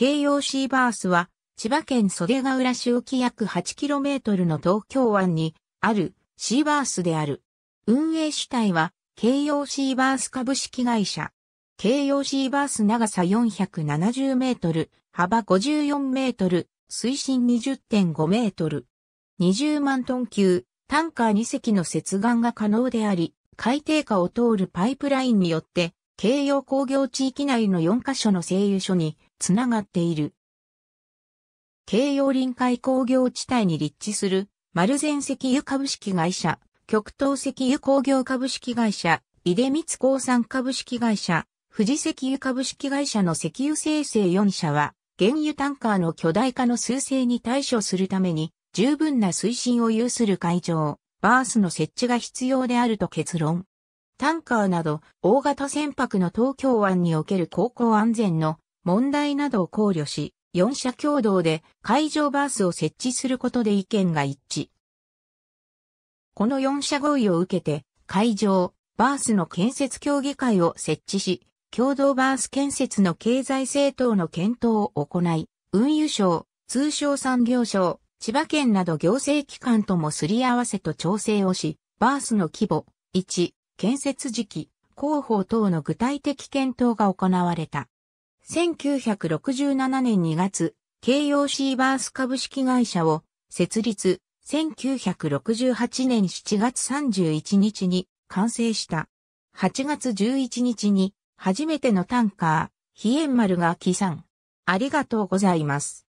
京葉シーバースは、千葉県袖ヶ浦市沖約 8km の東京湾にあるシーバースである。運営主体は、京葉シーバース株式会社。京葉シーバース長さ470メートル、幅54メートル、水深20.5メートル。20万トン級、タンカー2隻の接岸が可能であり、海底下を通るパイプラインによって、京葉工業地域内の4カ所の製油所に、つながっている。京葉臨海工業地帯に立地する、丸善石油株式会社、極東石油工業株式会社、井出光興産株式会社、富士石油株式会社の石油生成4社は、原油タンカーの巨大化の趨勢に対処するために、十分な推進を有する会場、バースの設置が必要であると結論。タンカーなど、大型船舶の東京湾における航行安全の問題などを考慮し、4社共同で会場バースを設置することで意見が一致。この4社合意を受けて、会場、バースの建設協議会を設置し、共同バース建設の経済政党の検討を行い、運輸省、通商産業省、千葉県など行政機関ともすり合わせと調整をし、バースの規模、1、建設時期、広報等の具体的検討が行われた。1967年2月、京葉シーバース株式会社を設立、1968年7月31日に完成した。8月11日に初めてのタンカー、ヒエンマルが起算。ありがとうございます。